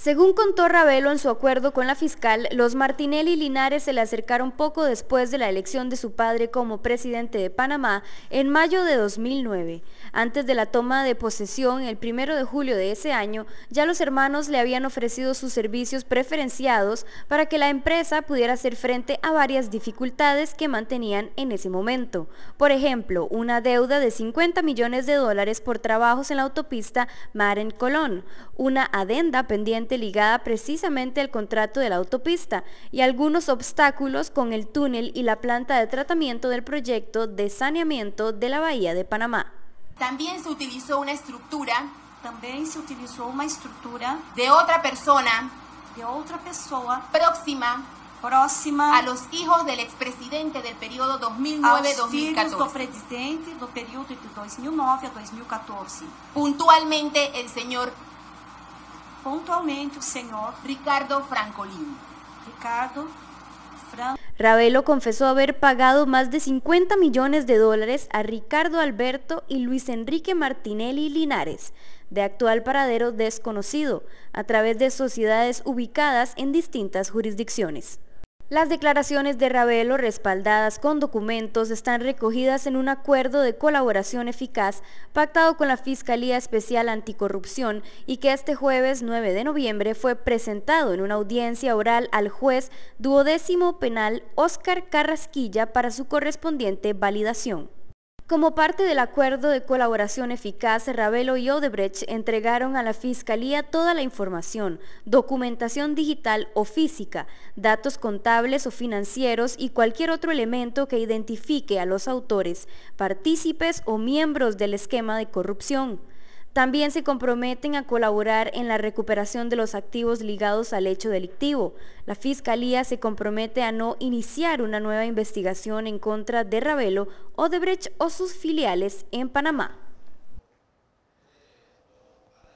Según contó Ravelo en su acuerdo con la fiscal, los Martinelli y Linares se le acercaron poco después de la elección de su padre como presidente de Panamá en mayo de 2009. Antes de la toma de posesión el primero de julio de ese año, ya los hermanos le habían ofrecido sus servicios preferenciados para que la empresa pudiera hacer frente a varias dificultades que mantenían en ese momento. Por ejemplo, una deuda de 50 millones de dólares por trabajos en la autopista Maren Colón, una adenda pendiente ligada precisamente al contrato de la autopista y algunos obstáculos con el túnel y la planta de tratamiento del proyecto de saneamiento de la Bahía de Panamá. También se utilizó una estructura. También se utilizó una estructura de otra persona. De otra persona. Próxima próxima a los hijos del expresidente del periodo 2009-2014. 2009 2014. Puntualmente el señor Puntualmente, señor Ricardo Francolini. Ricardo Ravelo confesó haber pagado más de 50 millones de dólares a Ricardo Alberto y Luis Enrique Martinelli Linares, de actual paradero desconocido, a través de sociedades ubicadas en distintas jurisdicciones. Las declaraciones de Ravelo, respaldadas con documentos, están recogidas en un acuerdo de colaboración eficaz pactado con la Fiscalía Especial Anticorrupción y que este jueves 9 de noviembre fue presentado en una audiencia oral al juez duodécimo penal Óscar Carrasquilla para su correspondiente validación. Como parte del acuerdo de colaboración eficaz, Ravelo y Odebrecht entregaron a la Fiscalía toda la información, documentación digital o física, datos contables o financieros y cualquier otro elemento que identifique a los autores, partícipes o miembros del esquema de corrupción. También se comprometen a colaborar en la recuperación de los activos ligados al hecho delictivo. La Fiscalía se compromete a no iniciar una nueva investigación en contra de Ravelo, Odebrecht o sus filiales en Panamá.